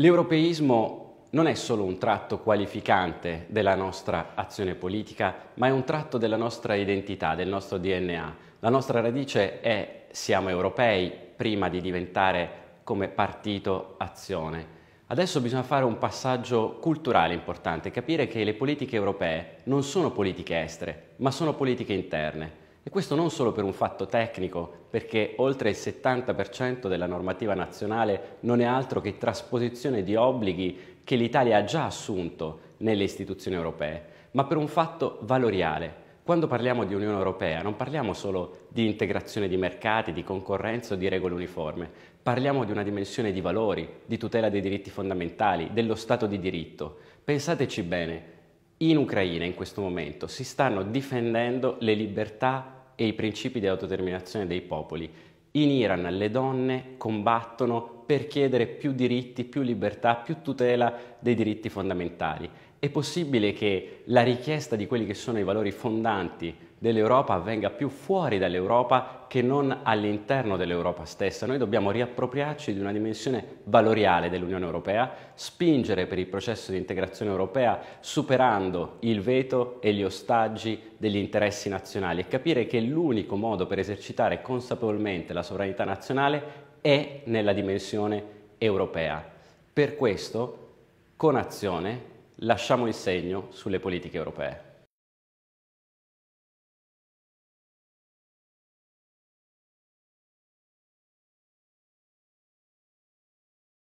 L'europeismo non è solo un tratto qualificante della nostra azione politica, ma è un tratto della nostra identità, del nostro DNA. La nostra radice è siamo europei prima di diventare come partito azione. Adesso bisogna fare un passaggio culturale importante, capire che le politiche europee non sono politiche estere, ma sono politiche interne. E questo non solo per un fatto tecnico, perché oltre il 70% della normativa nazionale non è altro che trasposizione di obblighi che l'Italia ha già assunto nelle istituzioni europee, ma per un fatto valoriale. Quando parliamo di Unione Europea non parliamo solo di integrazione di mercati, di concorrenza o di regole uniforme, parliamo di una dimensione di valori, di tutela dei diritti fondamentali, dello Stato di diritto. Pensateci bene, in Ucraina in questo momento si stanno difendendo le libertà e i principi di autodeterminazione dei popoli. In Iran le donne combattono per chiedere più diritti, più libertà, più tutela dei diritti fondamentali. È possibile che la richiesta di quelli che sono i valori fondanti dell'Europa venga più fuori dall'Europa che non all'interno dell'Europa stessa. Noi dobbiamo riappropriarci di una dimensione valoriale dell'Unione Europea, spingere per il processo di integrazione europea superando il veto e gli ostaggi degli interessi nazionali e capire che l'unico modo per esercitare consapevolmente la sovranità nazionale è nella dimensione europea. Per questo, con azione, lasciamo il segno sulle politiche europee.